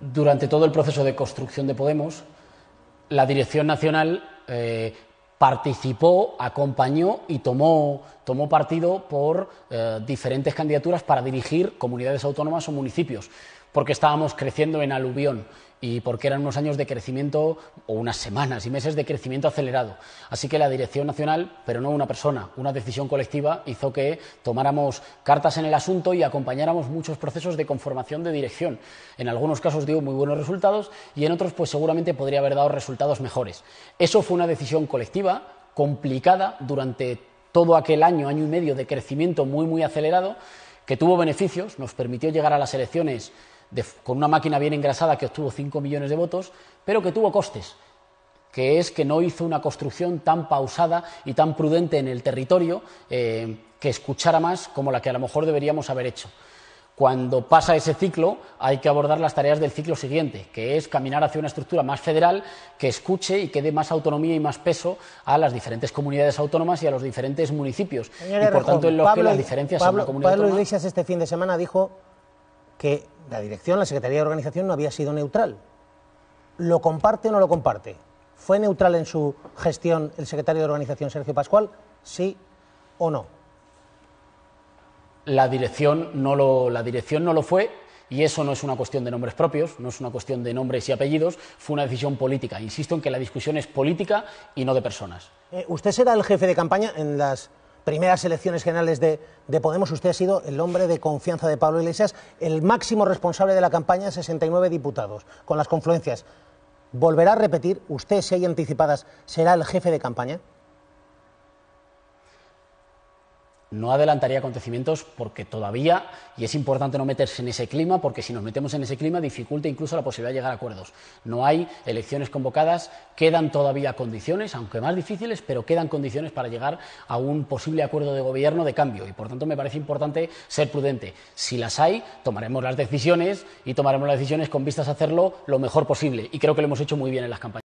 durante todo el proceso de construcción de Podemos, la Dirección Nacional eh, participó, acompañó y tomó, tomó partido por eh, diferentes candidaturas para dirigir comunidades autónomas o municipios porque estábamos creciendo en aluvión y porque eran unos años de crecimiento o unas semanas y meses de crecimiento acelerado. Así que la Dirección Nacional, pero no una persona, una decisión colectiva hizo que tomáramos cartas en el asunto y acompañáramos muchos procesos de conformación de dirección. En algunos casos dio muy buenos resultados y en otros pues seguramente podría haber dado resultados mejores. Eso fue una decisión colectiva complicada durante todo aquel año, año y medio de crecimiento muy muy acelerado que tuvo beneficios, nos permitió llegar a las elecciones con una máquina bien engrasada que obtuvo 5 millones de votos, pero que tuvo costes, que es que no hizo una construcción tan pausada y tan prudente en el territorio eh, que escuchara más como la que a lo mejor deberíamos haber hecho. Cuando pasa ese ciclo, hay que abordar las tareas del ciclo siguiente, que es caminar hacia una estructura más federal que escuche y que dé más autonomía y más peso a las diferentes comunidades autónomas y a los diferentes municipios. y por tanto, en los que las diferencias en la comunidad Pablo Iglesias este fin de semana dijo que la dirección, la Secretaría de Organización no había sido neutral. ¿Lo comparte o no lo comparte? ¿Fue neutral en su gestión el secretario de Organización, Sergio Pascual? ¿Sí o no? La dirección no lo, la dirección no lo fue y eso no es una cuestión de nombres propios, no es una cuestión de nombres y apellidos, fue una decisión política. Insisto en que la discusión es política y no de personas. Eh, usted será el jefe de campaña en las primeras elecciones generales de, de, Podemos, usted ha sido el hombre de confianza de Pablo Iglesias, el máximo responsable de la campaña, 69 diputados, con las confluencias. ¿Volverá a repetir? ¿Usted, si hay anticipadas, será el jefe de campaña? No adelantaría acontecimientos porque todavía, y es importante no meterse en ese clima, porque si nos metemos en ese clima dificulta incluso la posibilidad de llegar a acuerdos. No hay elecciones convocadas, quedan todavía condiciones, aunque más difíciles, pero quedan condiciones para llegar a un posible acuerdo de gobierno de cambio. Y por tanto me parece importante ser prudente. Si las hay, tomaremos las decisiones y tomaremos las decisiones con vistas a hacerlo lo mejor posible. Y creo que lo hemos hecho muy bien en las campañas.